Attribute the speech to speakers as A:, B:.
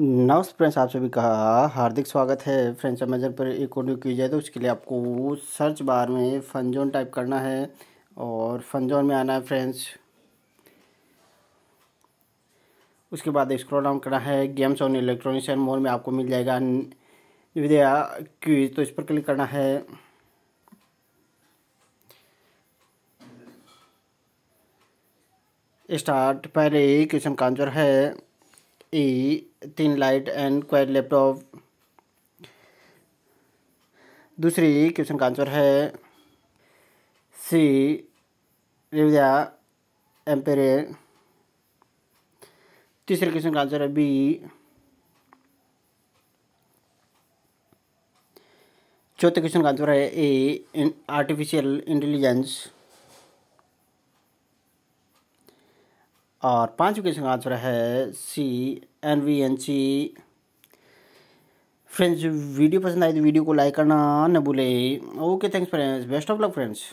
A: नमस्ते फ्रेंड्स आप सभी का हार्दिक स्वागत है फ्रेंड्स अमेजन पर एक ऑडियो की जाए तो उसके लिए आपको सर्च बार में फनजोन टाइप करना है और फनजोन में आना है फ्रेंड्स उसके बाद स्क्रॉल डाउन करना है games on electronics and more में आपको मिल जाएगा विद्या क्यूज तो इस पर क्लिक करना है स्टार्ट पहले क्वेश्चन का आंसर है E तीन लाइट एंड क्वाइट लैपटॉप दूसरी क्वेश्चन का आंसर है सी रिव्या एम्पेरे तीसरे क्वेश्चन का आंसर है बी चौथे क्वेश्चन का आंसर है ए आर्टिफिशियल इंटेलिजेंस और पांचवी क्वेश्चन का आंसर है C N V N C friends video पसंद आई तो वीडियो को लाइक करना न भूले okay thanks friends best of luck friends